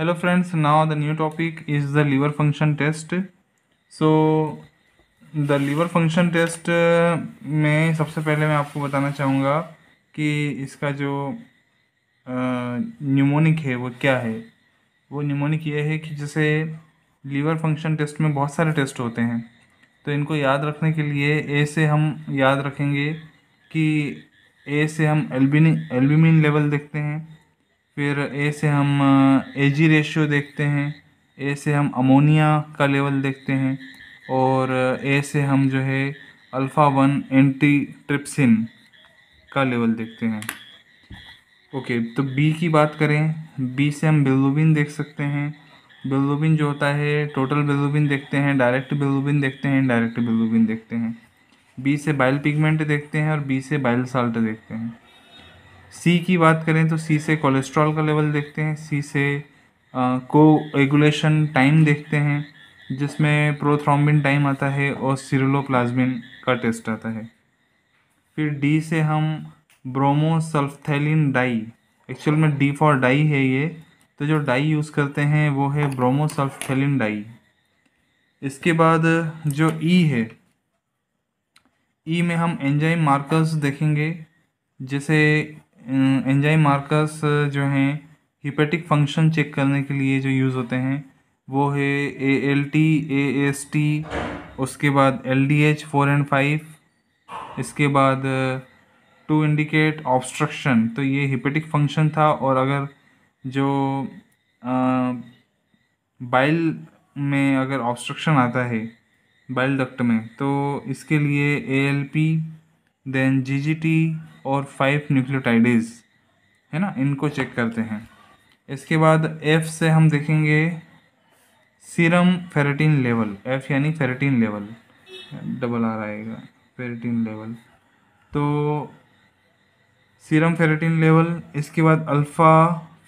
hello friends now the new topic is the liver function test so the liver function test में सबसे पहले मैं आपको बताना चाहूँगा कि इसका जो न्यूमोनिक uh, है वो क्या है वो न्यूमोनिक ये है कि जैसे लीवर फंक्शन टेस्ट में बहुत सारे टेस्ट होते हैं तो इनको याद रखने के लिए ए से हम याद रखेंगे कि ए से हम एल्बिन एल्बिमिन लेवल देखते हैं फिर ए से हम ए जी रेशियो देखते हैं ए से हम अमोनिया का लेवल देखते हैं और ए से हम जो है अल्फ़ा वन एंटी ट्रिप्सिन का लेवल देखते हैं ओके तो बी की बात करें बी से हम बिलोबिन देख सकते हैं बिलोबिन जो होता है टोटल बिलोबिन देखते हैं डायरेक्ट बिलोबिन देखते हैं डायरेक्ट बिलोबिन देखते हैं बी से बाइल पिगमेंट देखते हैं और बी से बाइल साल्ट देखते हैं सी की बात करें तो सी से कोलेस्ट्रॉल का लेवल देखते हैं सी से को रेगुलेशन टाइम देखते हैं जिसमें प्रोथ्रोम्बिन टाइम आता है और सिरलोप्लाज्मिन का टेस्ट आता है फिर डी से हम ब्रोमोसल्फथेलिन डाई एक्चुअल में डी फॉर डाई है ये तो जो डाई यूज़ करते हैं वो है ब्रोमोसल्फथेलिन डाई इसके बाद जो ई e है ई e में हम एंजाइम मार्कर्स देखेंगे जैसे अं, एंजाइम मार्कर्स जो हैं हिपेटिक फंक्शन चेक करने के लिए जो यूज़ होते हैं वो है A L T A S T उसके बाद L D H four and five इसके बाद टू इंडिकेट ऑब्स्ट्रक्शन तो ये हिपेटिक फंक्शन था और अगर जो बाइल में अगर ऑब्स्ट्रक्शन आता है बाइल डक्ट में तो इसके लिए A L P then G G T और फाइव न्यूक्लियोटाइडिस है ना इनको चेक करते हैं इसके बाद एफ से हम देखेंगे सीरम फेरेटिन लेवल एफ यानी फेरेटिन लेवल डबल आर आएगा फेरेटिन लेवल तो सीरम फेरेटिन लेवल इसके बाद अल्फ़ा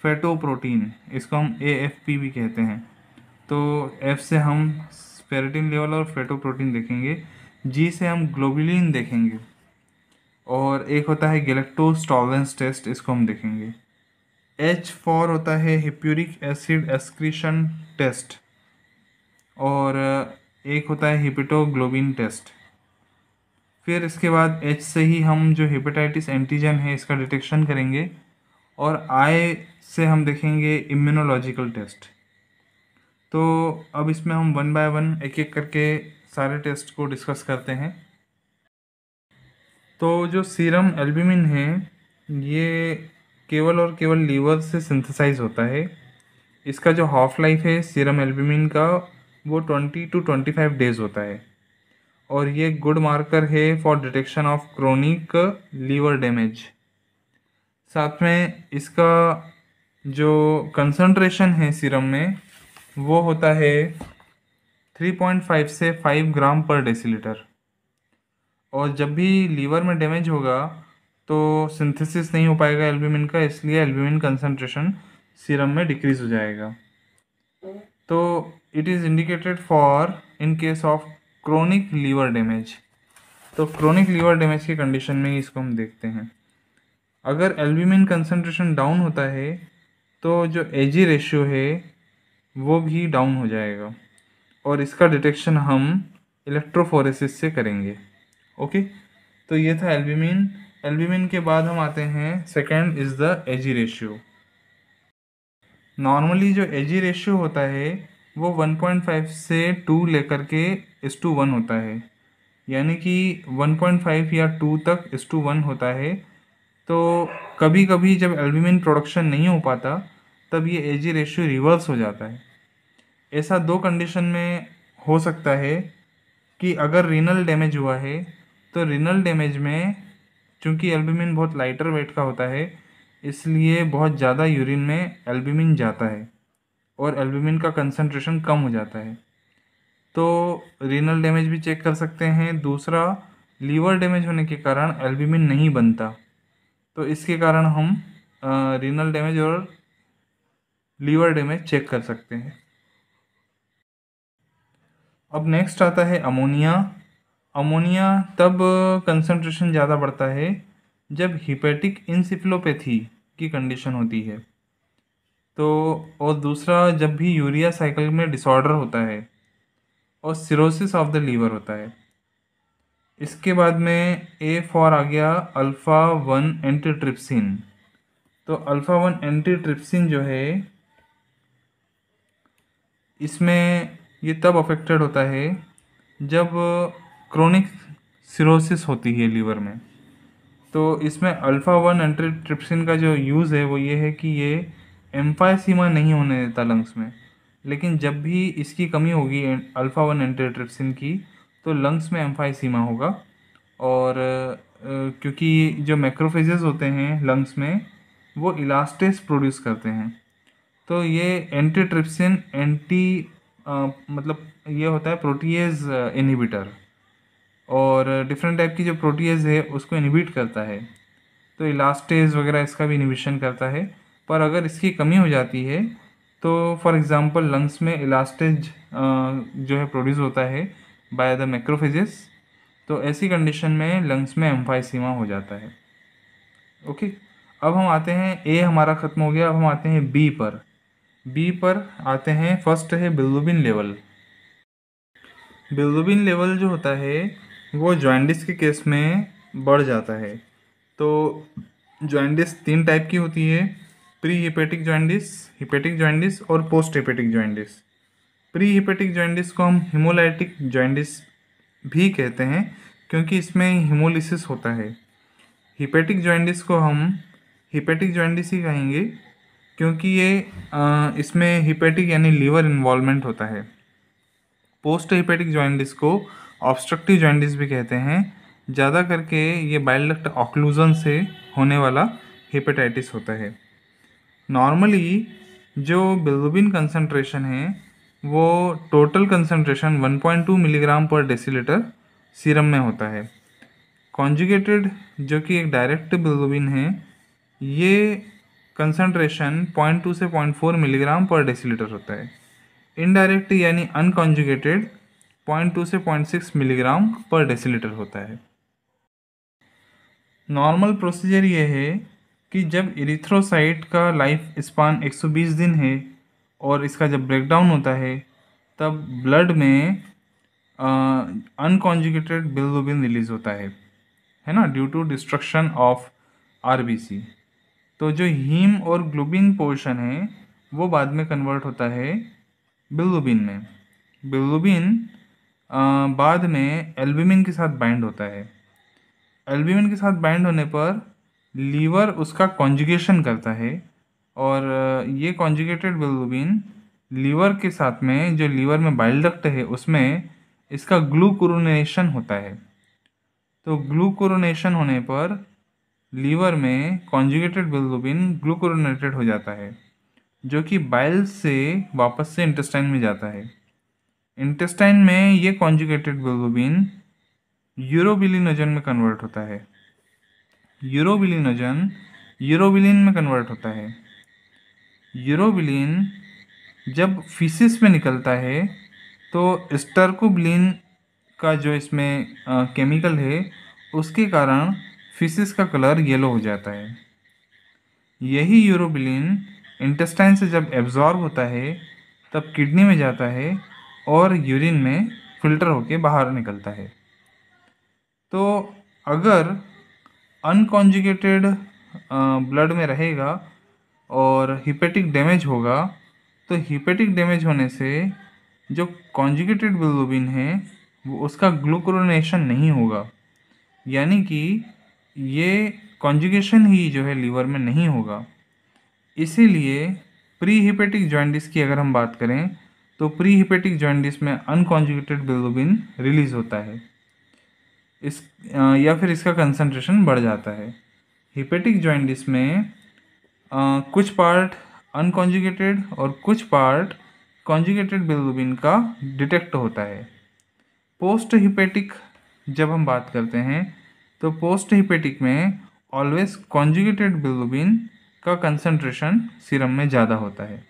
फैटोप्रोटीन प्रोटीन इसको हम ए एफ पी भी कहते हैं तो एफ से हम फेरेटिन लेवल और फैटोप्रोटीन प्रोटीन देखेंगे जी से हम ग्लोबुलिन देखेंगे और एक होता है गैलेक्टोज टेस्ट इसको हम देखेंगे एच फॉर होता है हिप्यूरिक एसिड एक्सक्रीशन टेस्ट और uh, एक होता है हिपिटोग्लोबिन टेस्ट फिर इसके बाद एच से ही हम जो हेपेटाइटिस एंटीजन है इसका डिटेक्शन करेंगे और आई से हम देखेंगे इम्यूनोलॉजिकल टेस्ट तो अब इसमें हम वन बाय वन एक एक करके सारे टेस्ट को डिस्कस करते हैं तो जो सीरम एल्ब्यूमिन है ये केवल और केवल लीवर से सिंथेसाइज होता है इसका जो हाफ लाइफ है सीरम एल्ब्यूमिन का वो twenty two twenty five days होता है और ये गुड मार्कर है for detection of chronic liver damage साथ में इसका जो कंसंट्रेशन है सीरम में वो होता है थ्री पॉइंट फाइव से फाइव ग्राम पर डेसीलीटर और जब भी लीवर में डैमेज होगा तो सिंथेसिस नहीं हो पाएगा एल्ब्यूमिन का इसलिए एल्ब्यूमिन कंसनट्रेशन सीरम में डिक्रीज हो जाएगा तो it is indicated for in case of chronic liver damage तो क्रोनिक लीवर डैमेज की कंडीशन में ही इसको हम देखते हैं अगर एल्ब्यूमिन कंसनट्रेशन डाउन होता है तो जो एजी रेशियो है वो भी डाउन हो जाएगा और इसका डिटेक्शन हम इलेक्ट्रोफोरेसिस से करेंगे ओके तो ये था एल्बिमिन एल्बिमिन के बाद हम आते हैं second is the AG ratio normally जो एजी रेशियो होता है वो 1.5 से 2 लेकर के एस टू वन होता है यानी कि 1.5 या 2 तक एस टू वन होता है तो कभी कभी जब एल्बिमिन प्रोडक्शन नहीं हो पाता तब ये एजी रेशियो रिवर्स हो जाता है ऐसा दो कंडीशन में हो सकता है कि अगर रीनल डैमेज हुआ है तो रिनल डैमेज में चूँकि एल्बुमिन बहुत लाइटर वेट का होता है इसलिए बहुत ज़्यादा यूरिन में एल्ब्यूमिन जाता है और एल्बुमिन का कंसनट्रेशन कम हो जाता है तो रिनल डैमेज भी चेक कर सकते हैं दूसरा लीवर डैमेज होने के कारण एल्ब्यूमिन नहीं बनता तो इसके कारण हम रिनल डैमेज और लीवर डैमेज चेक कर सकते हैं अब नेक्स्ट आता है अमोनिया अमोनिया तब कंसनट्रेशन ज़्यादा बढ़ता है जब हिपेटिक इंसिफ्लोपैथी की कंडीशन होती है तो और दूसरा जब भी यूरिया साइकिल में डिसऑर्डर होता है और सिरोसिस ऑफ द लीवर होता है इसके बाद में ए फॉर आ गया अल्फ़ा वन एंटीट्रिप्सिन तो अल्फ़ा वन एंटीट्रिप्सिन जो है इसमें ये तब अफेक्टेड होता है जब क्रोनिक सिरोसिस होती है लीवर में तो इसमें अल्फ़ा वन एंट्रीट्रिप्सिन का जो यूज़ है वो ये है कि ये एम्फाइसीमा नहीं होने देता लंग्स में लेकिन जब भी इसकी कमी होगी अल्फ़ा वन एंट्रीट्रिप्सिन की तो लंग्स में एम्फाइसीमा होगा और क्योंकि जो मैक्रोफेजेस होते हैं लंग्स में वो इलास्टेस प्रोड्यूस करते हैं तो ये एंटीट्रिप्सिन एंटी आ, मतलब ये होता है प्रोटीज इनहिबिटर और डिफरेंट टाइप की जो प्रोटीज है उसको इनिबिट करता है तो इलास्टेज वगैरह इसका भी इनिबिशन करता है पर अगर इसकी कमी हो जाती है तो फॉर एग्ज़ाम्पल लंग्स में इलास्टेज जो है प्रोड्यूस होता है बाय द मैक्रोफिजिस तो ऐसी कंडीशन में लंग्स में एम्फाइसीमा हो जाता है ओके अब हम आते हैं ए हमारा ख़त्म हो गया अब हम आते हैं बी पर बी पर आते हैं फर्स्ट है बिल्लुबिन लेवल बिल्लुबिन लेवल जो होता है वो जॉइंडिस के केस में बढ़ जाता है तो जॉइंडिस तीन टाइप की होती है pre hepatic jaundice hepatic jaundice और post hepatic jaundice pre hepatic jaundice को हम हिमोलाइटिक जॉइंडिस भी कहते हैं क्योंकि इसमें हिमोलिसिस होता है हिपेटिक जॉइंडिस को हम हिपेटिक जॉइंडिस ही कहेंगे क्योंकि ये आ, इसमें हिपेटिक यानी लीवर इन्वॉल्वमेंट होता है पोस्ट हिपेटिक जॉइंडिस को ऑब्स्ट्रक्टिव जॉइंटिस भी कहते हैं ज़्यादा करके ये बाइल डक्ट ऑक्लूजन से होने वाला हेपेटाइटिस होता है नॉर्मली जो बिलोबिन कंसनट्रेशन है वो टोटल कंसनट्रेशन 1.2 मिलीग्राम पर डेसीलीटर सीरम में होता है कॉन्जुगेटेड जो कि एक डायरेक्ट बिलोबिन है ये कंसनट्रेशन 0.2 से 0.4 मिलीग्राम पर डेसीलीटर होता है इनडायरेक्ट यानी अनकॉन्जुगेटेड पॉइंट टू से पॉइंट सिक्स मिलीग्राम पर डेसीलीटर होता है नॉर्मल प्रोसीजर ये है कि जब इरिथ्रोसाइट का लाइफ स्पान 120 दिन है और इसका जब ब्रेकडाउन होता है तब ब्लड में अनकॉन्जुगेटेड बिलरुबिन रिलीज़ होता है है ना due to destruction of RBC तो जो हीम और ग्लोबिन पोर्शन है वो बाद में कन्वर्ट होता है बिलरुबिन में बिलरुबिन बाद में एल्बुमिन के साथ बाइंड होता है एल्बुमिन के साथ बाइंड होने पर लीवर उसका कॉन्जुगेशन करता है और ये कॉन्जुगेटेड बिलोबिन लीवर के साथ में जो लीवर में बाइल डक्ट है उसमें इसका ग्लूकोरोनेशन होता है तो ग्लूकोरोनेशन होने पर लीवर में कॉन्जुगेटेड बिलोबिन ग्लूकोरोनेटेड हो जाता है जो कि बाइल से वापस से इंटेस्टाइन में जाता है इंटेस्टाइन में ये कॉन्जुगेटेड ग्लोबिन यूरोबिलिनोजन में कन्वर्ट होता है यूरोबिलिनोजन यूरोबिलिन में कन्वर्ट होता है यूरोबिलिन जब फीसिस में निकलता है तो स्टर्कोबिलिन का जो इसमें आ, केमिकल है उसके कारण फीसिस का कलर येलो हो जाता है यही यूरोबिलिन इंटेस्टाइन से जब एब्जॉर्ब होता है तब किडनी में जाता है और यूरिन में फिल्टर होके बाहर निकलता है तो अगर अनकॉन्जुगेटेड ब्लड में रहेगा और हिपेटिक डैमेज होगा तो हिपेटिक डैमेज होने से जो कॉन्जुगेटेड बिलोबिन है वो उसका ग्लूक्रोनेशन नहीं होगा यानी कि ये कॉन्जुगेशन ही जो है लीवर में नहीं होगा इसीलिए प्री हिपेटिक जॉइंटिस की अगर हम बात करें तो प्री हिपेटिक जॉन्डिस में अनकॉन्जुगेटेड बिलोबिन रिलीज होता है इस या फिर इसका कंसनट्रेशन बढ़ जाता है हिपेटिक जॉइंटिस में आ, कुछ पार्ट अनकॉन्जुगेटेड और कुछ पार्ट कॉन्जुगेटेड बिलोबिन का डिटेक्ट होता है पोस्ट हिपेटिक जब हम बात करते हैं तो पोस्ट हिपेटिक में ऑलवेज कॉन्जुगेटेड बिलोबिन का कंसनट्रेशन सीरम में ज़्यादा होता है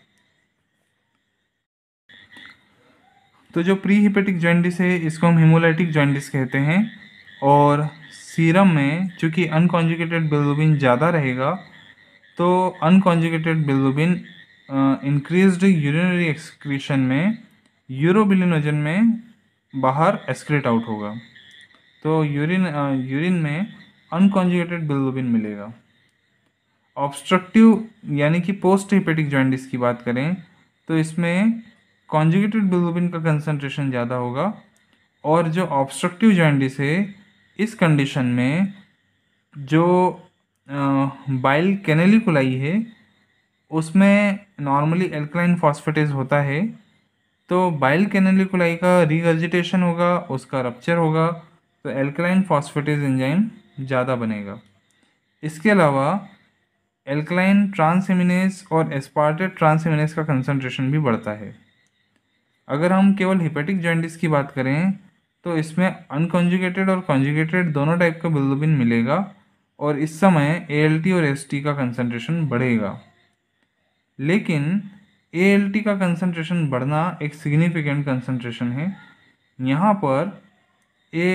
तो जो प्री हिपेटिक जॉइंटिस है इसको हम हिमोलाइटिक जॉइंटिस कहते हैं और सीरम में चूँकि अनकॉन्जुकेटेड बिलोबिन ज़्यादा रहेगा तो unconjugated bilirubin increased urinary excretion में यूरोबिलिन में बाहर एक्सक्रेट आउट होगा तो यूरिन यूरिन में अनकॉन्जुकेटेड बिलोबिन मिलेगा ऑब्स्ट्रक्टिव यानी कि पोस्ट हिपेटिक जॉइंटिस की बात करें तो इसमें कॉन्जुगेटेड बिलोबिन का कंसनट्रेशन ज़्यादा होगा और जो ऑब्स्ट्रक्टिव जॉइंटिस है इस कंडीशन में जो बाइल कैनलिकुलाई है उसमें नॉर्मली एल्कलाइन फॉस्फेटेज होता है तो बाइल कैनलिकुलाई का रिगर्जिटेशन होगा उसका रप्चर होगा तो एल्कलाइन फॉस्फेटेज एंजाइम ज़्यादा बनेगा इसके अलावा एल्कलाइन ट्रांसमिनेस और एस्पार्टेड ट्रांसमिनेस का कंसनट्रेशन भी बढ़ता है अगर हम केवल हिपेटिक जॉइंटिस की बात करें तो इसमें अनकॉन्जुगेटेड और कॉन्जुगेटेड दोनों टाइप का बिल्डुबिन मिलेगा और इस समय ए और एस का कंसनट्रेशन बढ़ेगा लेकिन ए का कंसनट्रेशन बढ़ना एक सिग्निफिकेंट कंसनट्रेशन है यहाँ पर ए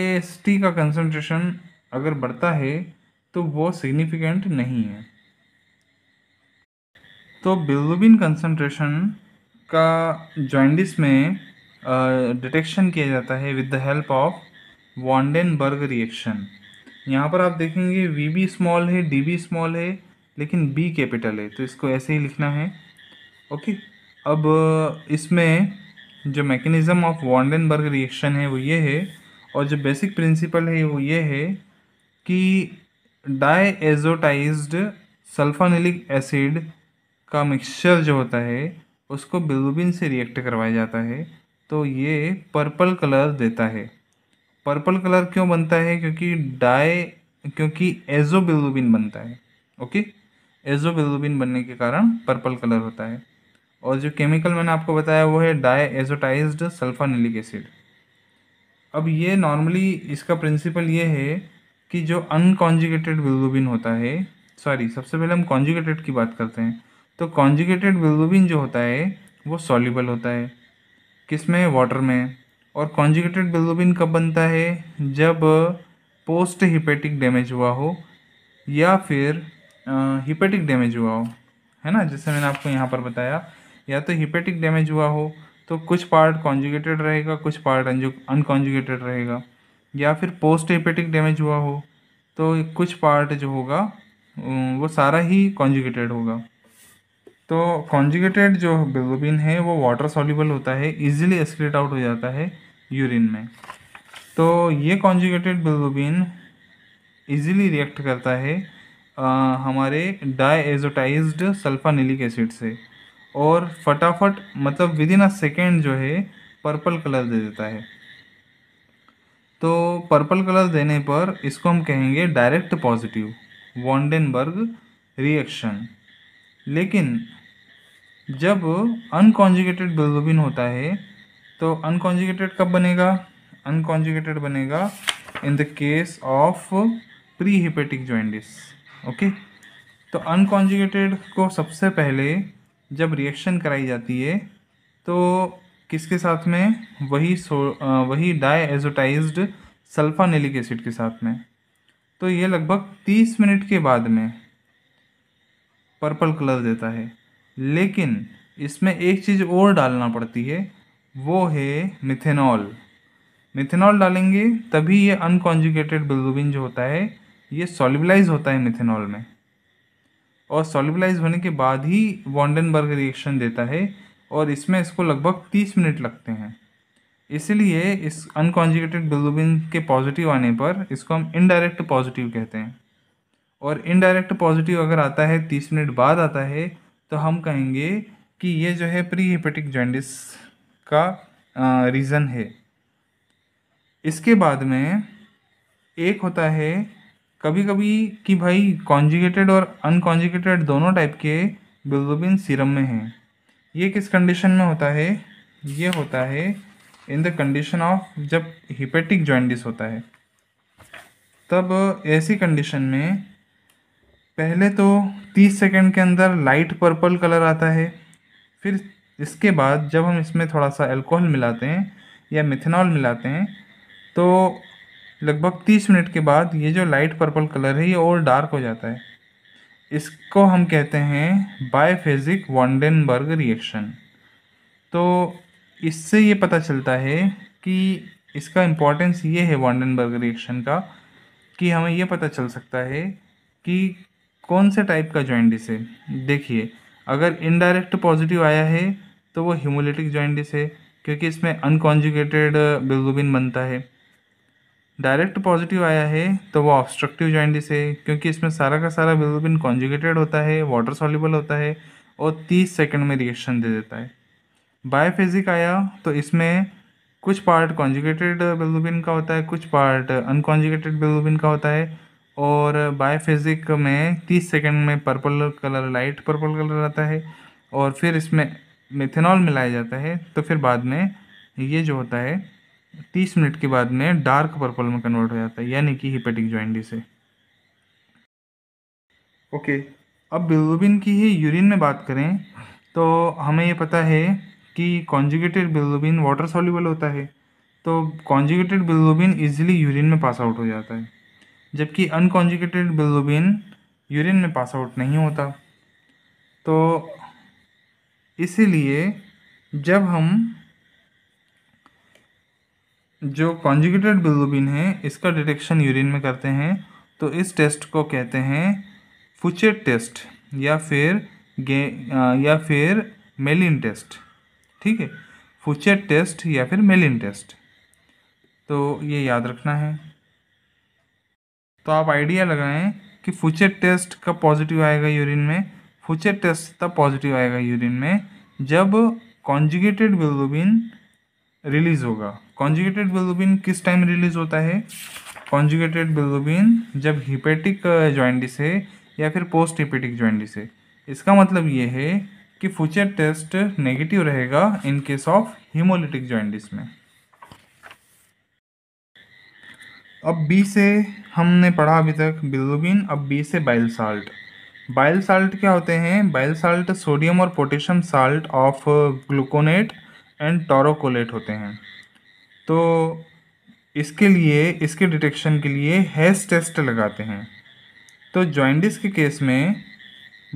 का कंसनट्रेशन अगर बढ़ता है तो वो सिग्निफिकेंट नहीं है तो बिल्लुबिन कंसनट्रेशन का जॉइंडिस में डिटेक्शन uh, किया जाता है with the help of van den Bergh reaction यहाँ पर आप देखेंगे वी बी स्मॉल है डी बी स्मॉल है लेकिन बी कैपिटल है तो इसको ऐसे ही लिखना है ओके अब uh, इसमें जो मैकेनिज़्म ऑफ वॉन्डेनबर्ग रिएक्शन है वो ये है और जो बेसिक प्रिंसिपल है वो ये है कि डाई एजोटाइज्ड सल्फानिलिक एसिड का मिक्सचर जो होता है उसको बिलुबिन से रिएक्ट करवाया जाता है तो ये पर्पल कलर देता है पर्पल कलर क्यों बनता है क्योंकि डाई क्योंकि एजो बिलुबिन बनता है ओके एजो बिलुबिन बनने के कारण पर्पल कलर होता है और जो केमिकल मैंने आपको बताया वो है डाई एजोटाइज सल्फानिलिक एसिड अब ये नॉर्मली इसका प्रिंसिपल ये है कि जो अनकॉन्जुगेटेड बिलुबिन होता है सॉरी सबसे पहले हम कॉन्जुगेटेड की बात करते हैं तो कॉन्जुगेटेड बिलुबिन जो होता है वो सॉल्यूबल होता है किस में वाटर में और कॉन्जुगेटेड बिलुबिन कब बनता है जब पोस्ट हिपेटिक डैमेज हुआ हो या फिर हिपेटिक डैमेज हुआ हो है ना जैसे मैंने आपको यहाँ पर बताया या तो हिपेटिक डैमेज हुआ हो तो कुछ पार्ट कॉन्जुगेटेड रहेगा कुछ पार्ट अनकॉन्जुगेटेड रहेगा या फिर पोस्ट हिपेटिक डैमेज हुआ हो तो कुछ पार्ट जो होगा वो सारा ही कॉन्जुगेटेड होगा तो कॉन्जुगेटेड जो बिलोबिन है वो वाटर सॉल्यूबल होता है इजीली एक्सक्रीट आउट हो जाता है यूरिन में तो ये कॉन्जुगेटेड बिलोबिन इजीली रिएक्ट करता है आ, हमारे डाएजोटाइज्ड सल्फानिलिक एसिड से और फटाफट मतलब विद इन अ सेकेंड जो है पर्पल कलर दे देता है तो पर्पल कलर देने पर इसको हम कहेंगे डायरेक्ट पॉजिटिव वॉन्डेनबर्ग रिएक्शन लेकिन जब अनकॉन्जुगेटेड बिलोबिन होता है तो अनकॉन्जुगेटेड कब बनेगा अनकॉन्जुगेटेड बनेगा in the case of pre hepatic jaundice okay तो अनकॉन्जुगेटेड को सबसे पहले जब रिएक्शन कराई जाती है तो किसके साथ में वही सो वही डाई एजोटाइज सल्फानिलिक एसिड के साथ में तो ये लगभग तीस मिनट के बाद में पर्पल कलर देता है लेकिन इसमें एक चीज़ और डालना पड़ती है वो है मिथेनॉल मिथेनॉल डालेंगे तभी ये अनकॉन्जुकेटेड बिल्जुबिन जो होता है ये सॉलिबलाइज होता है मिथेनॉल में और सॉलिबलाइज होने के बाद ही वॉन्डनबर्ग रिएक्शन देता है और इसमें इसको लगभग तीस मिनट लगते हैं इसलिए इस अनकॉन्जुकेटेड बिल्जुबिन के पॉजिटिव आने पर इसको हम इनडायरेक्ट पॉजिटिव कहते हैं और इनडायरेक्ट पॉजिटिव अगर आता है तीस मिनट बाद आता है तो हम कहेंगे कि ये जो है प्री हिपेटिक जॉइंटिस का रीज़न है इसके बाद में एक होता है कभी कभी कि भाई कॉन्जिगेटेड और अनकॉन्जिगेटेड दोनों टाइप के बिलोबिन सीरम में हैं ये किस कंडीशन में होता है ये होता है इन द कंडीशन ऑफ जब हिपेटिक जॉन्डिस होता है तब ऐसी कंडीशन में पहले तो तीस सेकेंड के अंदर लाइट पर्पल कलर आता है फिर इसके बाद जब हम इसमें थोड़ा सा अल्कोहल मिलाते हैं या मिथेनॉल मिलाते हैं तो लगभग तीस मिनट के बाद ये जो लाइट पर्पल कलर है ये और डार्क हो जाता है इसको हम कहते हैं बायोफेजिक वॉन्डेनबर्ग रिएक्शन तो इससे ये पता चलता है कि इसका इम्पोर्टेंस ये है वॉन्डनबर्ग रिएक्शन का कि हमें ये पता चल सकता है कि कौन से टाइप का जॉइंट है देखिए अगर इनडायरेक्ट पॉजिटिव आया है तो वो हीमोलिटिक जॉइंट है क्योंकि इसमें अनकॉन्जुगेटेड बिल्डुबिन uh, बनता है डायरेक्ट पॉजिटिव आया है तो वो ऑब्स्ट्रक्टिव जॉइंट है क्योंकि इसमें सारा का सारा बिल्डुबिन कॉन्जुगेटेड होता है वाटर सॉल्यूबल होता है और तीस सेकेंड में रिएक्शन दे देता है बायोफिजिक आया तो इसमें कुछ पार्ट कॉन्जुगेटेड बिल्डुबिन का होता है कुछ पार्ट अनकॉन्जुगेटेड बिल्डुबिन का होता है और बायोफिज़िक में तीस सेकेंड में purple colour light purple colour आता है और फिर इसमें मेथेनॉल मिलाया जाता है तो फिर बाद में ये जो होता है तीस मिनट के बाद में डार्क पर्पल में कन्वर्ट हो जाता है यानी कि हिपेटिक जॉइंडिस से ओके अब बिलोबिन की ही यूरिन में बात करें तो हमें ये पता है कि कॉन्जुगेटेड बिलोबिन वाटर सॉल्यूबल होता है तो कॉन्जुगेटेड बिलोबिन ईजिली यूरिन में पास आउट हो जाता है जबकि अनकॉन्जिकेटेड बिलोबिन यूरिन में पास आउट नहीं होता तो इसीलिए जब हम जो कॉन्जिकेटेड बिलोबिन है इसका डिटेक्शन यूरिन में करते हैं तो इस टेस्ट को कहते हैं फुचेट टेस्ट या फिर गे या फिर मेलिन टेस्ट ठीक है फुचेट टेस्ट या फिर मेलिन टेस्ट तो ये याद रखना है तो आप आइडिया लगाएं कि फुचर टेस्ट कब पॉजिटिव आएगा यूरिन में फुचर टेस्ट तब पॉजिटिव आएगा यूरिन में जब कॉन्जुगेटेड बिलोबिन रिलीज होगा कॉन्जुगेटेड बिलोबिन किस टाइम रिलीज होता है कॉन्जुगेटेड बिलोबिन जब हिपेटिक जॉइंडिस है या फिर पोस्ट हिपेटिक ज्वाइंटिस है इसका मतलब ये है कि फ्यूचर टेस्ट नेगेटिव रहेगा in case of haemolytic jaundice में अब बी से हमने पढ़ा अभी तक बिलोबिन अब बी से बाइल साल्ट बाइल साल्ट क्या होते हैं बाइल साल्ट सोडियम और potassium salt of gluconate and taurocholate होते हैं तो इसके लिए इसके डिटेक्शन के लिए हैस टेस्ट लगाते हैं तो जॉइंडिस के केस में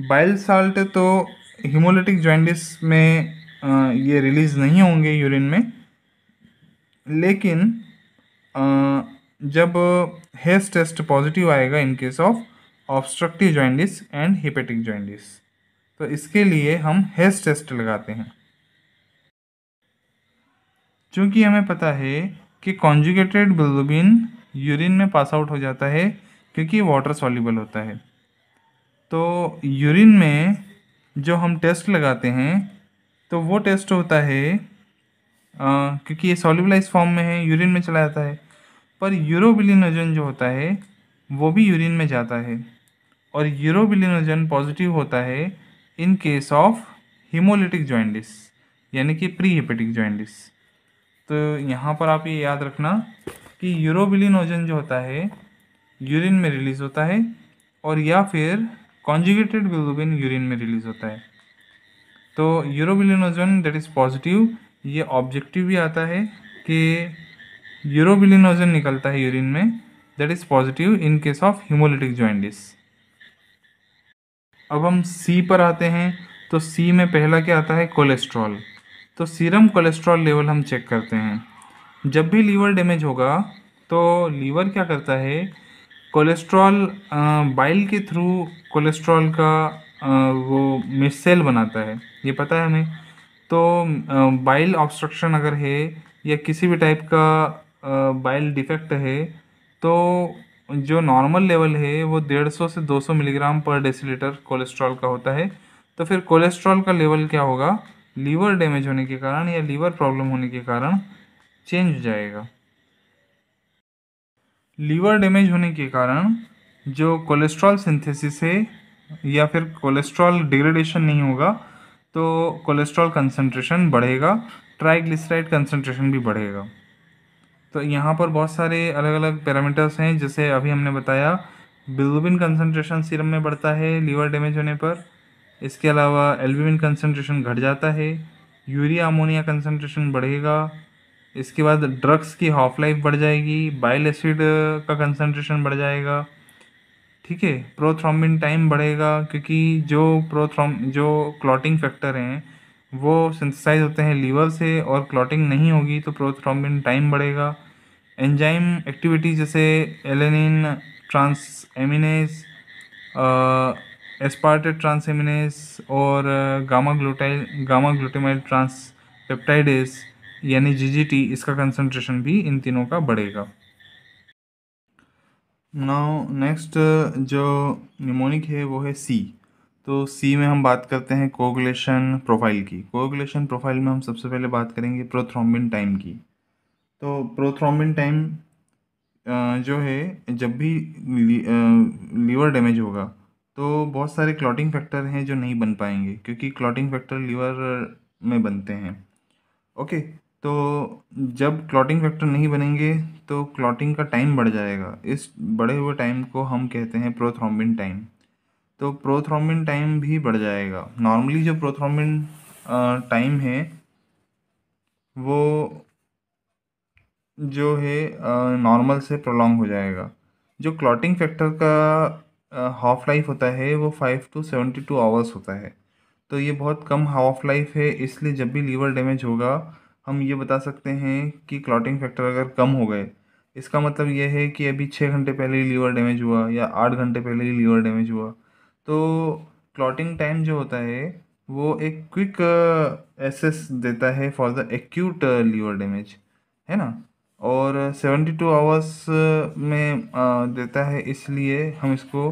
बाइल साल्ट तो हिमोलिटिक जॉइंडिस में uh, ये रिलीज़ नहीं होंगे यूरिन में लेकिन uh, जब हेस टेस्ट पॉजिटिव आएगा in case of obstructive jaundice and hepatic jaundice तो इसके लिए हम हेज टेस्ट लगाते हैं चूँकि हमें पता है कि कॉन्जुगेटेड बिलोबिन यूरिन में पास आउट हो जाता है क्योंकि वाटर सॉल्यूबल होता है तो यूरिन में जो हम टेस्ट लगाते हैं तो वो टेस्ट होता है आ, क्योंकि ये सॉल्यूबलाइज फॉर्म में है यूरिन में चला जाता है पर यूरोबिलिनोजन जो होता है वो भी यूरिन में जाता है और यूरोबिलिनोजन पॉजिटिव होता है in case of haemolytic jaundice यानी कि प्री हिपेटिक जॉइंडिस तो यहाँ पर आप ये याद रखना कि यूरोबिलिनोजन जो होता है यूरिन में रिलीज़ होता है और या फिर कॉन्जुगेटेड ग्लोबिन यूरिन में रिलीज़ होता है तो यूरोबिलिनोजन दैट इज़ पॉजिटिव ये ऑब्जेक्टिव भी आता है कि यूरोबिलिनोजन निकलता है यूरिन में that is positive in case of haemolytic jaundice अब हम सी पर आते हैं तो सी में पहला क्या आता है कोलेस्ट्रॉल तो सीरम कोलेस्ट्रॉल लेवल हम चेक करते हैं जब भी लीवर डैमेज होगा तो लीवर क्या करता है कोलेस्ट्रॉल बाइल के थ्रू कोलेस्ट्रॉल का आ, वो मिसेल बनाता है ये पता है हमें तो बाइल ऑब्स्ट्रक्शन अगर है या किसी भी टाइप का बाइल डिफेक्ट है तो जो नॉर्मल लेवल है वो डेढ़ सौ से दो सौ मिलीग्राम पर डेसीटर कोलेस्ट्रॉल का होता है तो फिर कोलेस्ट्रॉल का लेवल क्या होगा लीवर डैमेज होने के कारण या लीवर प्रॉब्लम होने के कारण चेंज हो जाएगा लीवर डैमेज होने के कारण जो कोलेस्ट्रॉल सिंथेसिस है या फिर कोलेस्ट्रॉल डिग्रेडेशन नहीं होगा तो कोलेस्ट्रॉल कंसनट्रेशन बढ़ेगा ट्राइग्लिसराइड कंसनट्रेशन भी बढ़ेगा तो यहाँ पर बहुत सारे अलग अलग पैरामीटर्स हैं जैसे अभी हमने बताया बिलोबिन कंसनट्रेशन सीरम में बढ़ता है लीवर डैमेज होने पर इसके अलावा एल्बिन कंसनट्रेशन घट जाता है यूरिया अमोनिया कंसनट्रेशन बढ़ेगा इसके बाद ड्रग्स की हाफ लाइफ बढ़ जाएगी बाइल एसिड का कंसनट्रेशन बढ़ जाएगा ठीक है प्रोथ्रॉम्बिन टाइम बढ़ेगा क्योंकि जो प्रोथ्रॉम जो क्लॉटिंग फैक्टर हैं वो सिंथेसाइज होते हैं लीवर से और क्लॉटिंग नहीं होगी तो प्रोथ्रोम्बिन टाइम बढ़ेगा एंजाइम एक्टिविटी जैसे alanine transaminase aspartate transaminase और gamma glutamyl gamma glutamyl transpeptidase यानी जीजीटी इसका कंसंट्रेशन भी इन तीनों का बढ़ेगा नाउ नेक्स्ट जो निमोनिक है वो है सी तो सी में हम बात करते हैं कोगुलेशन प्रोफाइल की कोगुलेशन प्रोफाइल में हम सबसे पहले बात करेंगे प्रोथ्रोम्बिन टाइम की तो प्रोथ्रोम्बिन टाइम जो है जब भी लीवर डैमेज होगा तो बहुत सारे क्लॉटिंग फैक्टर हैं जो नहीं बन पाएंगे क्योंकि क्लॉटिंग फैक्टर लीवर में बनते हैं ओके तो जब क्लॉटिंग फैक्टर नहीं बनेंगे तो क्लॉटिंग का टाइम बढ़ जाएगा इस बढ़े हुए टाइम को हम कहते हैं प्रोथ्रोम्बिन टाइम तो प्रोथ्रोमिन टाइम भी बढ़ जाएगा नॉर्मली जो प्रोथ्रोमिन टाइम है वो जो है नॉर्मल से प्रोलॉन्ग हो जाएगा जो क्लॉटिंग फैक्टर का हाफ लाइफ होता है वो five to seventy two hours होता है तो ये बहुत कम हाफ लाइफ है इसलिए जब भी लीवर डैमेज होगा हम ये बता सकते हैं कि क्लॉटिंग फैक्टर अगर कम हो गए इसका मतलब यह है कि अभी छः घंटे पहले ही लीवर डैमेज हुआ या आठ घंटे पहले ही लीवर डैमेज हुआ तो क्लॉटिंग टाइम जो होता है वो एक क्विक एसेस uh, देता है for the acute liver damage है ना और सेवेंटी टू आवर्स में uh, देता है इसलिए हम इसको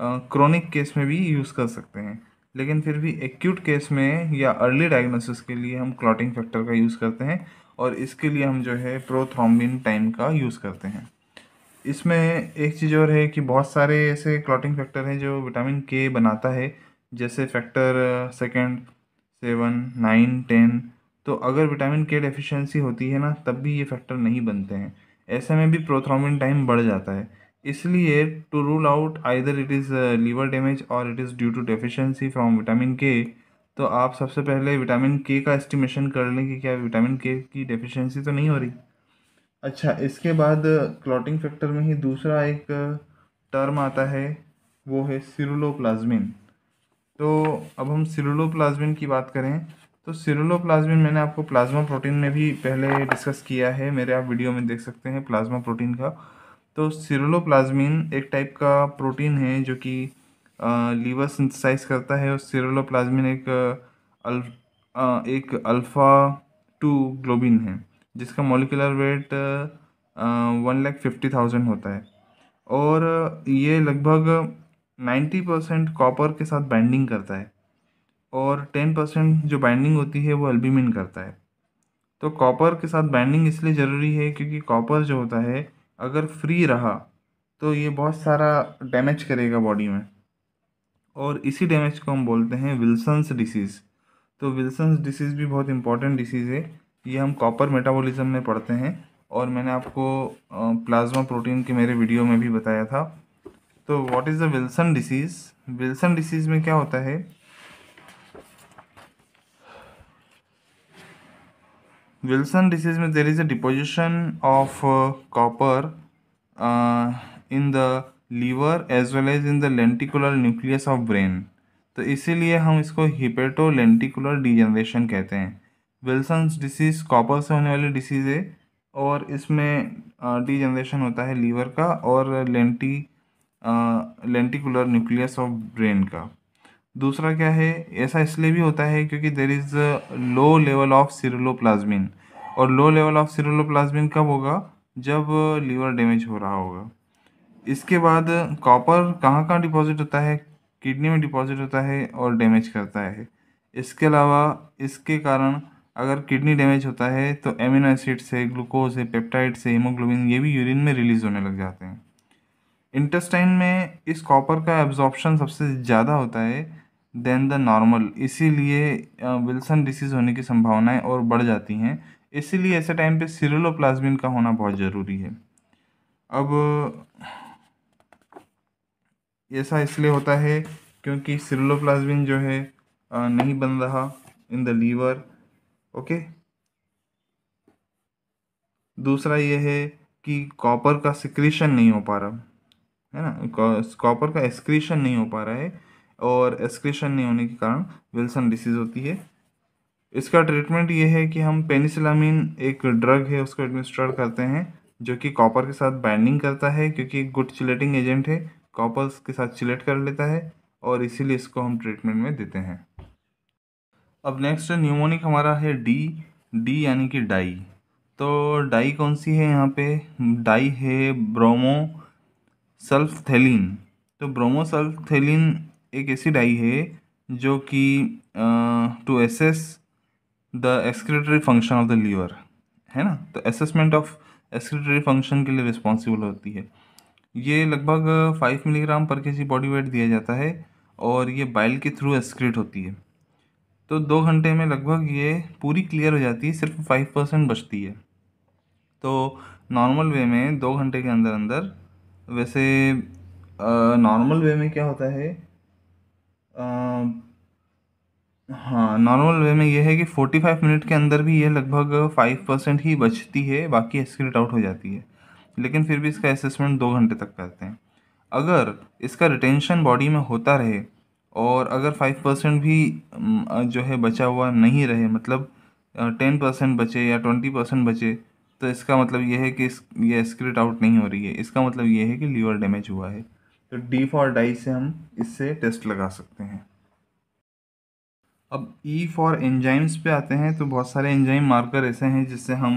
क्रोनिक uh, केस में भी यूज़ कर सकते हैं लेकिन फिर भी एक्यूट केस में या अर्ली डायग्नोसिस के लिए हम क्लॉटिंग फैक्टर का यूज़ करते हैं और इसके लिए हम जो है प्रोथ्रोम्बिन टाइम का यूज़ करते हैं इसमें एक चीज़ और है कि बहुत सारे ऐसे क्लॉटिंग फैक्टर हैं जो विटामिन के बनाता है जैसे factor second seven nine ten तो अगर विटामिन के डेफिशिएंसी होती है ना तब भी ये फैक्टर नहीं बनते हैं ऐसे में भी प्रोथ्रोमिन टाइम बढ़ जाता है इसलिए to rule out either it is liver damage और it is due to deficiency from vitamin K तो आप सबसे पहले विटामिन के का एस्टिमेशन कर लें कि क्या विटामिन के की डेफिशिएंसी तो नहीं हो रही अच्छा इसके बाद क्लॉटिंग फैक्टर में ही दूसरा एक टर्म आता है वो है सिरुलोप्लाज्मिन तो अब हम सिरुलोप्लाज्मिन की बात करें तो सिरुलोप्लाज्मिन मैंने आपको प्लाज्मा प्रोटीन में भी पहले डिस्कस किया है मेरे आप वीडियो में देख सकते हैं प्लाज्मा प्रोटीन का तो सिरुलोप्लाज्मिन एक टाइप का प्रोटीन है जो कि लीवर सिंथेसाइज करता है और सिरुलोप्लाज्मिन एक एक अल्फ़ा टू ग्लोबिन है जिसका molecular weight one lakh fifty thousand होता है और ये लगभग नाइन्टी परसेंट कॉपर के साथ बाइंडिंग करता है और टेन परसेंट जो बाइंडिंग होती है वो एल्बिमिन करता है तो कॉपर के साथ बाइंडिंग इसलिए ज़रूरी है क्योंकि कॉपर जो होता है अगर फ्री रहा तो ये बहुत सारा डैमेज करेगा बॉडी में और इसी डैमेज को हम बोलते हैं विल्सन्स डिसीज़ तो विल्सन्स डिसीज़ भी बहुत इंपॉर्टेंट डिसीज़ है ये हम कॉपर मेटाबॉलिज्म में पढ़ते हैं और मैंने आपको प्लाज्मा प्रोटीन के मेरे वीडियो में भी बताया था तो what is the Wilson disease Wilson disease में क्या होता है विल्सन डिसीज़ में there is a deposition of copper in the liver as well as in the lenticular nucleus of brain तो इसीलिए हम इसको हिपेटो लेंटिकुलर डिजनरेशन कहते हैं विल्सन्स डिसीज़ कॉपर से होने वाली डिसीज़ है और इसमें डी जनरेशन होता है लीवर का और lenti lenticular nucleus of brain का दूसरा क्या है ऐसा इसलिए भी होता है क्योंकि there is low level of ceruloplasmin और लो लेवल ऑफ सिरुलोप्लाज्मिन कब होगा जब लीवर डैमेज हो रहा होगा इसके बाद कॉपर कहाँ कहाँ डिपॉजिट होता है किडनी में डिपॉजिट होता है और डैमेज करता है इसके अलावा इसके कारण अगर किडनी डैमेज होता है तो एमिनो एसिड से ग्लूकोज है पेप्टाइड से हीमोग्लोबिन ये भी यूरिन में रिलीज़ होने लग जाते हैं इंटेस्टाइन में इस कॉपर का एब्जॉर्प्शन सबसे ज़्यादा होता है देन द नॉर्मल इसीलिए विल्सन डिसीज़ होने की संभावनाएं और बढ़ जाती हैं इसीलिए ऐसे टाइम पे सिरुलोप्लाज्मिन का होना बहुत ज़रूरी है अब ऐसा इसलिए होता है क्योंकि सिरुलोप्लाज्मिन जो है नहीं बन रहा इन द लीवर ओके दूसरा ये है कि कॉपर का सिक्रीशन नहीं हो पा रहा है ना कॉपर का एक्सक्रीशन नहीं हो पा रहा है और एक्सक्रीशन नहीं होने के कारण विल्सन डिसीज़ होती है इसका ट्रीटमेंट ये है कि हम पेनिसिलामिन एक ड्रग है उसको एडमिनिस्टर करते हैं जो कि कॉपर के साथ बाइंडिंग करता है क्योंकि गुड चिलेटिंग एजेंट है कॉपर के साथ चिलेट कर लेता है और इसीलिए इसको हम ट्रीटमेंट में देते हैं अब नेक्स्ट न्यूमोनिक हमारा है डी डी यानी कि डाई तो डाई कौन सी है यहाँ पे डाई है ब्रोमो सल्फथेलिन तो थेलिन एक ऐसी डाई है जो कि to assess the excretory function of the liver है ना तो असेसमेंट ऑफ एक्सक्रेटरी फंक्शन के लिए रिस्पॉन्सिबल होती है ये लगभग फाइव मिलीग्राम पर के जी बॉडी वेट दिया जाता है और ये बाइल के थ्रू एक्सक्रेट होती है तो दो घंटे में लगभग ये पूरी क्लियर हो जाती है सिर्फ फाइव परसेंट बचती है तो नॉर्मल वे में दो घंटे के अंदर अंदर वैसे नॉर्मल वे में क्या होता है हाँ नॉर्मल वे में यह है कि फोर्टी फाइव मिनट के अंदर भी ये लगभग फाइव परसेंट ही बचती है बाकी एक्सक्रीट आउट हो जाती है लेकिन फिर भी इसका असेसमेंट दो घंटे तक करते हैं अगर इसका रिटेंशन बॉडी में होता रहे और अगर फाइव परसेंट भी जो है बचा हुआ नहीं रहे मतलब टेन परसेंट बचे या ट्वेंटी परसेंट बचे तो इसका मतलब यह है कि इस ये स्क्रिट आउट नहीं हो रही है इसका मतलब ये है कि लीवर डैमेज हुआ है तो डी फॉर डाई से हम इससे टेस्ट लगा सकते हैं अब ई फॉर एंजाइम्स पे आते हैं तो बहुत सारे एंजाइम मार्कर ऐसे हैं जिससे हम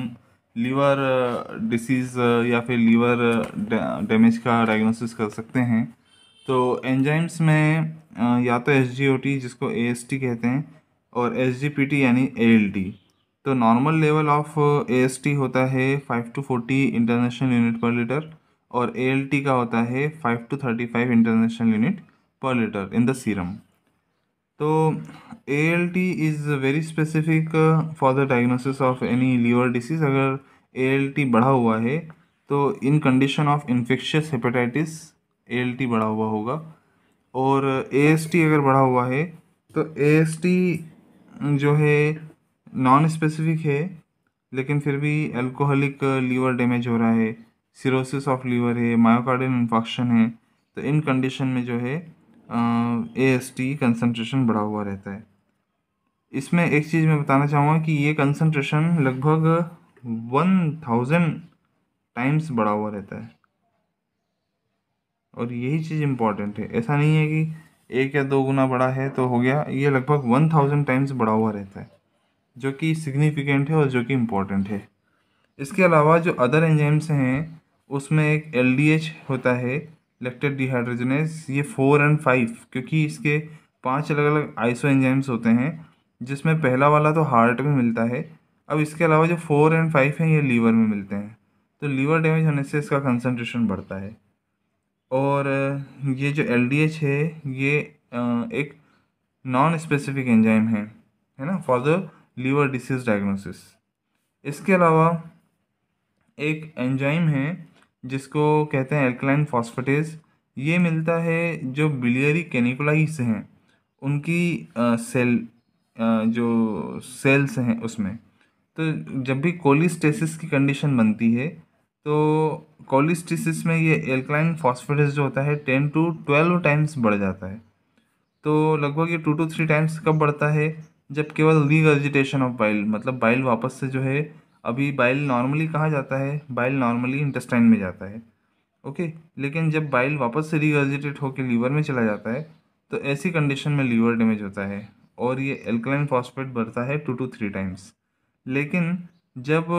लीवर डिसीज़ या फिर लीवर डैमेज का डायग्नोसिस कर सकते हैं तो एंजाइम्स में या तो एस जिसको ए कहते हैं और एस यानी ए तो नॉर्मल लेवल ऑफ ए होता है five to forty international unit per litre और ए का होता है five to thirty five international unit per litre in the serum तो A L T is very specific for the diagnosis of any liver disease अगर A L T बढ़ा हुआ है तो in condition of infectious hepatitis A L T बढ़ा हुआ होगा और ए एस टी अगर बढ़ा हुआ है तो ए एस टी जो है नॉन स्पेसिफिक है लेकिन फिर भी अल्कोहलिक लीवर डैमेज हो रहा है सिरोसिस ऑफ लीवर है मायोकार्डियल इन्फॉक्शन है तो इन कंडीशन में जो है ए एस टी कंसनट्रेशन बढ़ा हुआ रहता है इसमें एक चीज़ मैं बताना चाहूँगा कि ये कंसनट्रेशन लगभग वन थाउजेंड टाइम्स बढ़ा हुआ रहता है और यही चीज़ इम्पॉर्टेंट है ऐसा नहीं है कि एक या दो गुना बड़ा है तो हो गया ये लगभग वन थाउजेंड टाइम्स बढ़ा हुआ रहता है जो कि सिग्निफिकेंट है और जो कि इम्पॉर्टेंट है इसके अलावा जो अदर एंजाइम्स हैं उसमें एक एल होता है लेक्टेड डिहाइड्रोजनेस ये फोर एंड फाइव क्योंकि इसके पांच अलग अलग आइसो एंजाइम्स होते हैं जिसमें पहला वाला तो हार्ट में मिलता है अब इसके अलावा जो फोर एंड फाइव हैं ये लीवर में मिलते हैं तो लीवर डैमेज होने से इसका कंसनट्रेशन बढ़ता है और ये जो एल डी एच है ये एक नॉन स्पेसिफिक एंजाइम है है ना for the liver disease diagnosis इसके अलावा एक एंजाइम है जिसको कहते हैं एल्कलाइन फॉस्फेटेज ये मिलता है जो बिलियरी कैनिकुलाइस हैं उनकी आ, सेल आ, जो सेल्स हैं उसमें तो जब भी कोलिस्टेसिस की कंडीशन बनती है तो कोलिस्टिसिस में ये एल्कलाइन फॉस्फेटस जो होता है टेन टू ट्वेल्व टाइम्स बढ़ जाता है तो लगभग ये टू टू थ्री टाइम्स कब बढ़ता है जब केवल रीगर्जिटेशन ऑफ बाइल मतलब बाइल वापस से जो है अभी बाइल नॉर्मली कहाँ जाता है बाइल नॉर्मली इंटेस्टाइन में जाता है ओके लेकिन जब बाइल वापस से रीगर्जिटेट होकर लीवर में चला जाता है तो ऐसी कंडीशन में लीवर डैमेज होता है और ये एल्कलाइन फॉस्फेट बढ़ता है टू टू थ्री टाइम्स लेकिन जब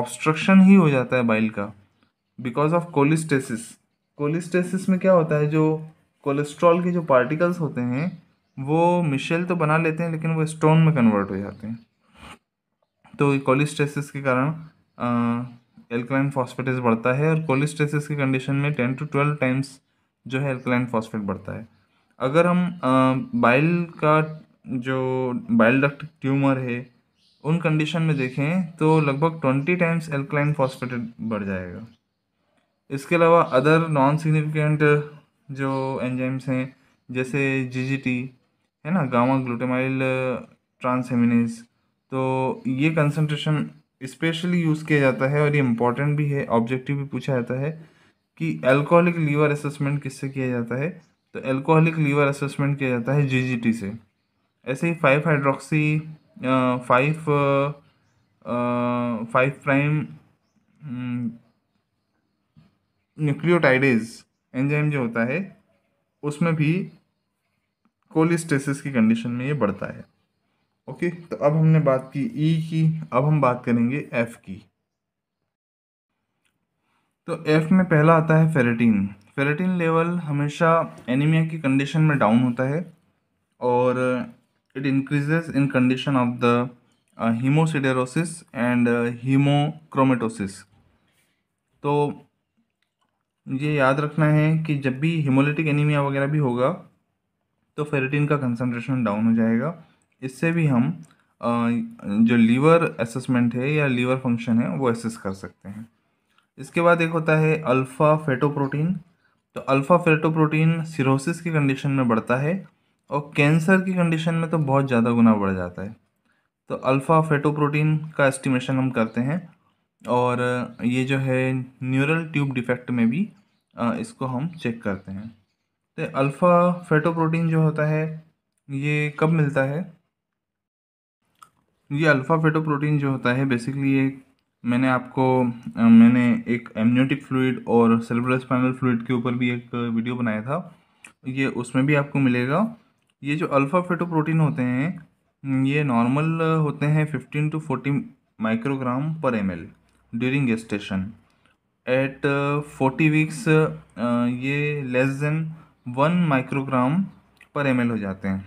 ऑब्स्ट्रक्शन ही हो जाता है बाइल का बिकॉज ऑफ कोलिस्टेसिस कोलिस्टेसिस में क्या होता है जो कोलेस्ट्रॉल के जो पार्टिकल्स होते हैं वो मिशेल तो बना लेते हैं लेकिन वो स्टोन में कन्वर्ट हो जाते हैं तो कोलिस्टेसिस के कारण एल्कलाइन फॉस्फेटिस बढ़ता है और कोलिस्टेसिस की कंडीशन में टेन टू ट्वेल्व टाइम्स जो है एल्कलाइन फॉस्फेट बढ़ता है अगर हम बाइल का जो बाइल डक्ट ट्यूमर है उन कंडीशन में देखें तो लगभग ट्वेंटी टाइम्स एल्कलाइन फॉस्फेट बढ़ जाएगा इसके अलावा अदर नॉन सिग्निफिकेंट जो एंजाइम्स हैं जैसे जीजीटी है ना गामा ग्लूटामाइल ट्रांसमिनेस तो ये कंसनट्रेशन स्पेशली यूज़ किया जाता है और ये इम्पॉर्टेंट भी है ऑब्जेक्टिव भी पूछा जाता है कि एल्कोहलिक लीवर असेसमेंट किससे किया जाता है तो एल्कोहलिक लीवर असेसमेंट किया जाता है जीजीटी से ऐसे ही five hydroxy five five prime nucleotidase enzyme जो होता है उसमें भी कोलिस्टेसिस की कंडीशन में ये बढ़ता है ओके तो अब हमने बात की ई e की अब हम बात करेंगे एफ की तो एफ में पहला आता है फेरेटीन फेरेटीन लेवल हमेशा एनीमिया की कंडीशन में डाउन होता है और it increases in condition of the haemosiderosis and haemochromatosis तो ये याद रखना है कि जब भी हिमोलिटिक एनीमिया वगैरह भी होगा तो फेरेटिन का कंसनट्रेशन डाउन हो जाएगा इससे भी हम जो लीवर असेसमेंट है या लीवर फंक्शन है वो असेस कर सकते हैं इसके बाद एक होता है अल्फ़ा फेटोप्रोटीन तो अल्फ़ा फेटोप्रोटीन सिरोसिस की कंडीशन में बढ़ता है और कैंसर की कंडीशन में तो बहुत ज़्यादा गुना बढ़ जाता है तो अल्फ़ा फेटोप्रोटीन का एस्टिमेशन हम करते हैं और ये जो है न्यूरल ट्यूब डिफेक्ट में भी इसको हम चेक करते हैं तो अल्फ़ा फेटोप्रोटीन जो होता है ये कब मिलता है ये अल्फ़ा फेटोप्रोटीन जो होता है बेसिकली ये मैंने आपको मैंने एक एमनियोटिक फ्लूड और सेरेब्रल स्पाइनल फ्लूड के ऊपर भी एक वीडियो बनाया था ये उसमें भी आपको मिलेगा ये जो अल्फ़ा फेटोप्रोटीन होते हैं ये नॉर्मल होते हैं fifteen to forty microgram per M during gestation at forty weeks ये less than one microgram per M हो जाते हैं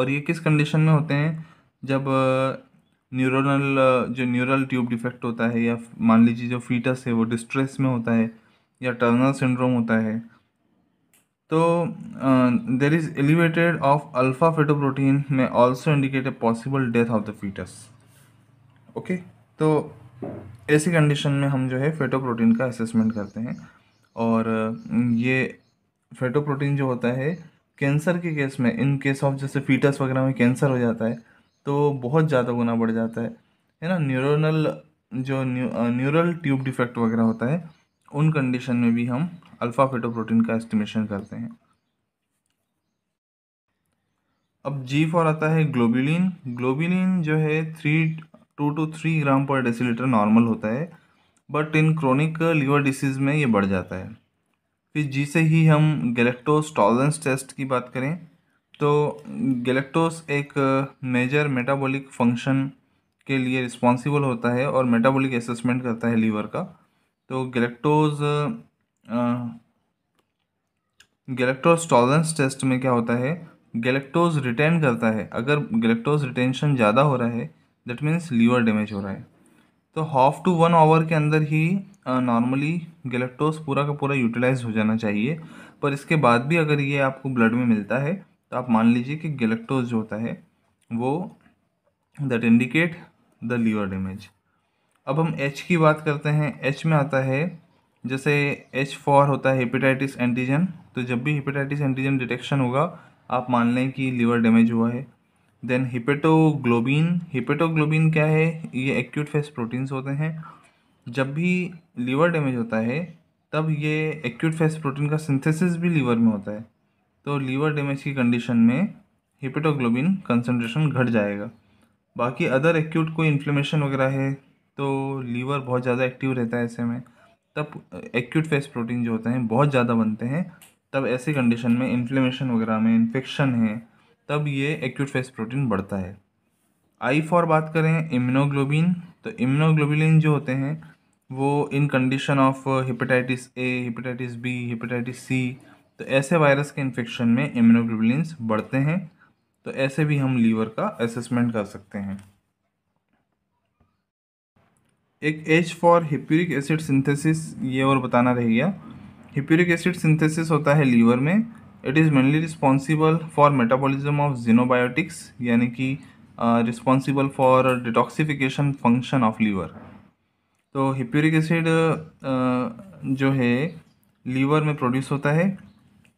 और ये किस कंडीशन में होते हैं जब न्यूरोनल uh, uh, जो न्यूरल ट्यूब डिफेक्ट होता है या मान लीजिए जो फीटस है वो डिस्ट्रेस में होता है या टर्नल सिंड्रोम होता है तो there is elevated of alpha fetoprotein में also indicate a possible death of the foetus okay तो ऐसी कंडीशन में हम जो है फेटोप्रोटीन का असेसमेंट करते हैं और ये फेटोप्रोटीन जो होता है कैंसर के केस में इन केस ऑफ जैसे फीटस वगैरह में कैंसर हो जाता है तो बहुत ज़्यादा गुना बढ़ जाता है है ना न्यूरोनल जो न्यूरल ट्यूब डिफेक्ट वगैरह होता है उन कंडीशन में भी हम अल्फ़ा फेटोप्रोटीन का एस्टिमेशन करते हैं अब जी फॉर आता है ग्लोबिलिन ग्लोबिलिन जो है three to two three gram पर डेसीलीटर नॉर्मल होता है but in chronic liver disease में ये बढ़ जाता है फिर जी से ही हम गैलेक्टोस टॉलरेंस टेस्ट की बात करें तो गलेक्टोस एक मेजर मेटाबॉलिक फंक्शन के लिए रिस्पॉन्सिबल होता है और मेटाबॉलिक असेसमेंट करता है लीवर का तो गलेक्टोज गैलेक्टोज टॉलरेंस टेस्ट में क्या होता है गलेक्टोज रिटेन करता है अगर गलेक्टोज रिटेंशन ज़्यादा हो रहा है दैट मीन्स लीवर डैमेज हो रहा है तो हाफ टू वन आवर के अंदर ही नॉर्मली गलेक्टोस पूरा का पूरा यूटिलाइज हो जाना चाहिए पर इसके बाद भी अगर ये आपको ब्लड में मिलता है तो आप मान लीजिए कि गलेक्टोज जो होता है वो that indicate the liver damage अब हम एच की बात करते हैं एच में आता है जैसे एच फॉर होता है हेपेटाइटिस एंटीजन तो जब भी हेपेटाइटिस एंटीजन डिटेक्शन होगा आप मान लें कि लीवर डैमेज हुआ है देन हिपेटोग्लोबिन हिपेटोग्लोबिन क्या है ये एक्यूट फेस प्रोटीन्स होते हैं जब भी लीवर डैमेज होता है तब ये एक्यूट फेस प्रोटीन का सिंथेसिस भी लीवर में होता है तो लीवर डैमेज की कंडीशन में हिपेटोग्लोबिन कंसनट्रेशन घट जाएगा बाकी अदर एक्यूट कोई इन्फ्लेमेशन वगैरह है तो लीवर बहुत ज़्यादा एक्टिव रहता है ऐसे में तब एक्यूट फेस प्रोटीन जो होते हैं बहुत ज़्यादा बनते हैं तब ऐसी कंडीशन में इन्फ्लेमेशन वगैरह में इन्फेक्शन है तब ये एक्यूट फेस प्रोटीन बढ़ता है आई फॉर बात करें इम्यूनोग्लोबिन तो इम्यूनोग्लोबिलिन जो होते हैं वो in condition of hepatitis A hepatitis B hepatitis C तो ऐसे वायरस के इन्फेक्शन में इम्यूनोग्लोबिलिन्स बढ़ते हैं तो ऐसे भी हम लीवर का असेसमेंट कर सकते हैं एक H for hippuric acid synthesis ये और बताना रह गया हिप्यूरिक एसिड सिंथेसिस होता है लीवर में it is mainly responsible for metabolism of xenobiotics यानी कि responsible for detoxification function of liver तो हिप्यूरिक एसिड जो है लीवर में प्रोड्यूस होता है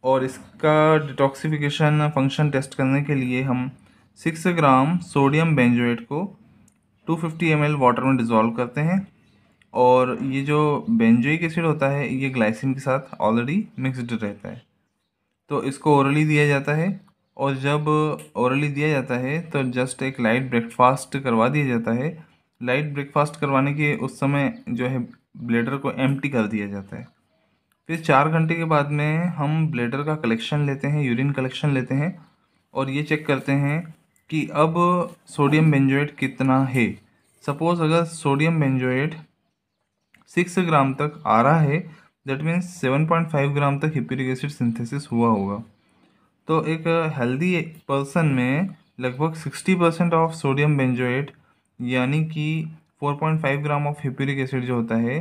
और इसका डिटॉक्सिफिकेशन फंक्शन टेस्ट करने के लिए हम सिक्स ग्राम सोडियम बेंजोएट को टू फिफ्टी एम वाटर में डिज़ोल्व करते हैं और ये जो बेंजोइक एसिड होता है ये ग्लाइसिन के साथ ऑलरेडी मिक्सड रहता है तो इसको ओरली दिया जाता है और जब ओरली दिया जाता है तो जस्ट एक लाइट ब्रेकफास्ट करवा दिया जाता है लाइट ब्रेकफास्ट करवाने के उस समय जो है ब्लेडर को एम कर दिया जाता है फिर चार घंटे के बाद में हम ब्लेडर का कलेक्शन लेते हैं यूरिन कलेक्शन लेते हैं और ये चेक करते हैं कि अब सोडियम बेंजोइट कितना है सपोज़ अगर सोडियम बेंजोएट सिक्स ग्राम तक आ रहा है that means seven point five gram तक हिप्यूरिक एसिड सिंथेसिस हुआ होगा तो एक हेल्दी uh, पर्सन में लगभग sixty percent of sodium benzoate यानी कि four point five gram of hippuric acid जो होता है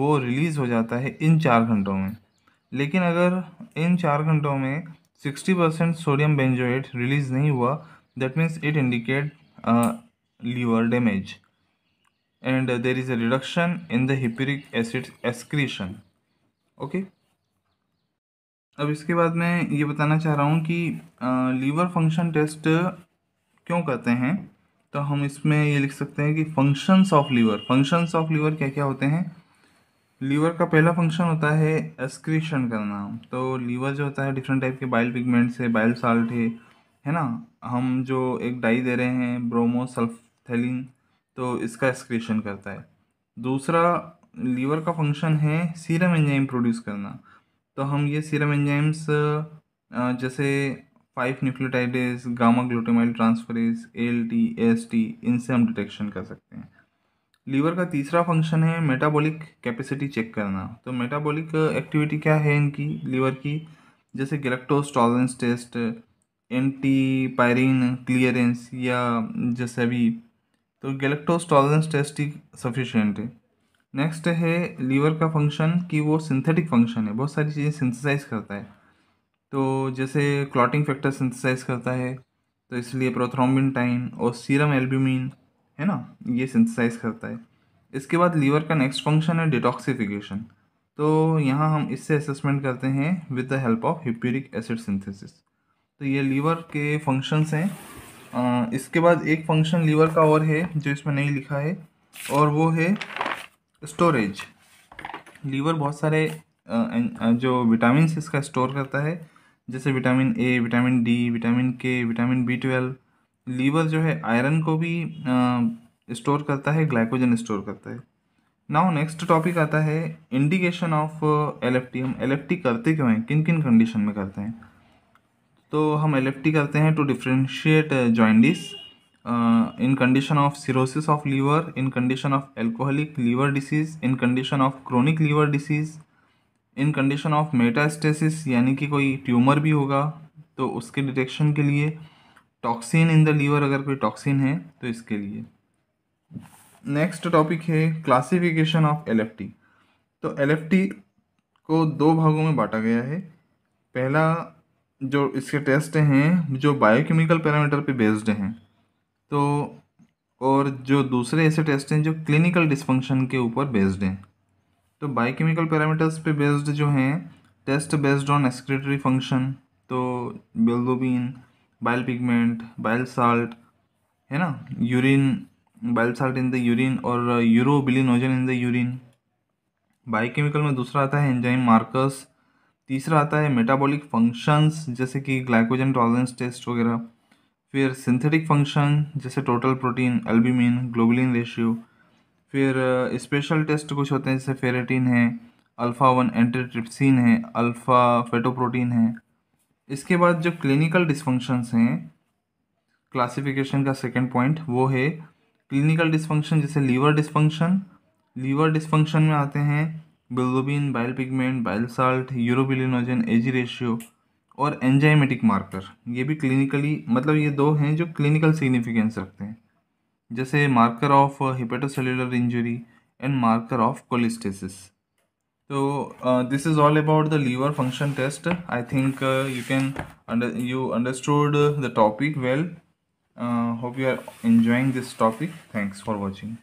वो रिलीज़ हो जाता है इन चार घंटों में लेकिन अगर इन चार घंटों में sixty percent sodium benzoate release नहीं हुआ that means it indicate liver damage and there is a reduction in the hippuric acid excretion okay अब इसके बाद मैं ये बताना चाह रहा हूँ कि लीवर फंक्शन टेस्ट क्यों करते हैं तो हम इसमें ये लिख सकते हैं कि functions of liver functions of liver क्या क्या होते हैं लीवर का पहला फंक्शन होता है एस्क्रीशन करना तो लीवर जो होता है डिफरेंट टाइप के बाइल पिगमेंट्स है बाइल साल्ट है है ना हम जो एक डाई दे रहे हैं सल्फेलिन तो इसका एक्सक्रीशन करता है दूसरा लीवर का फंक्शन है सीरम एंजाइम प्रोड्यूस करना तो हम ये सीरम एंजाइम्स जैसे five nucleotidase gamma glutamyl transferase L T S T इनसे हम डिटेक्शन कर सकते हैं लीवर का तीसरा फंक्शन है मेटाबॉलिक कैपेसिटी चेक करना तो मेटाबॉलिक एक्टिविटी क्या है इनकी लीवर की जैसे galactose tolerance test antipyrine clearance या जैसे भी तो गलेक्टोज टॉलरेंस टेस्ट ही सफिशेंट है नेक्स्ट है लीवर का फंक्शन कि वो सिंथेटिक फंक्शन है बहुत सारी चीज़ें सिंथेसाइज करता है तो जैसे क्लॉटिंग फैक्टर सिंथेसाइज करता है तो इसलिए प्रोथ्रोमिन टाइम और सीरम एल्ब्यूमिन है ना ये सिंथेसाइज करता है इसके बाद लीवर का नेक्स्ट फंक्शन है डिटॉक्सिफिकेशन तो यहाँ हम इससे असेसमेंट करते हैं with the help of hippuric acid synthesis तो ये लीवर के फंक्शंस हैं इसके बाद एक फंक्शन लीवर का और है जो इसमें नहीं लिखा है और वो है स्टोरेज लीवर बहुत सारे जो विटामिन इसका स्टोर करता है जैसे vitamin A vitamin D vitamin K vitamin B twelve liver जो है आयरन को भी स्टोर करता है ग्लाइकोजन स्टोर करता है नाउ नेक्स्ट टॉपिक आता है इंडिकेशन ऑफ एल हम एल करते क्यों हैं किन किन कंडीशन में करते हैं तो हम एल करते हैं to differentiate jaundice in condition of cirrhosis of liver in condition of alcoholic liver disease in condition of chronic liver disease in condition of metastasis यानी कि कोई ट्यूमर भी होगा तो उसके डिटेक्शन के लिए टॉक्सिन इन द लीवर अगर कोई टॉक्सिन है तो इसके लिए नेक्स्ट टॉपिक है क्लासिफिकेशन ऑफ एल तो एल को दो भागों में बांटा गया है पहला जो इसके टेस्ट हैं जो बायोकेमिकल पैरामीटर पे बेस्ड हैं तो और जो दूसरे ऐसे टेस्ट हैं जो क्लिनिकल डिस्फंक्शन के ऊपर बेस्ड हैं तो बायोकेमिकल पैरामीटर्स पे बेस्ड जो हैं test based on excretory function तो bilirubin bile pigment bile salt है ना urine bile salt in the urine और urobilinogen in the urine biochemical में दूसरा आता है एंजाइम मार्कर्स तीसरा आता है मेटाबॉलिक फंक्शंस जैसे कि ग्लाइकोजन टॉलरेंस टेस्ट वगैरह फिर सिंथेटिक फंक्शन जैसे total protein albumin globulin ratio फिर स्पेशल टेस्ट कुछ होते हैं जैसे फेरेटिन है अल्फ़ा वन एंटीट्रिप्सिन है अल्फ़ा फेटोप्रोटीन है इसके बाद जो क्लिनिकल डिसफंक्शंस हैं क्लासिफिकेशन का सेकेंड पॉइंट वो है क्लिनिकल डिसफंक्शन जैसे लीवर डिसफंक्शन लीवर डिसफंक्शन में आते हैं bilirubin bile pigment bile salt urobilinogen AG ratio और एंजाइमेटिक मार्कर ये भी क्लिनिकली मतलब ये दो हैं जो क्लिनिकल सिग्निफिकेंस रखते हैं जैसे marker of hepatocellular injury and marker of cholestasis तो this is all about the liver function test I think you can you understood the topic well hope you are enjoying this topic thanks for watching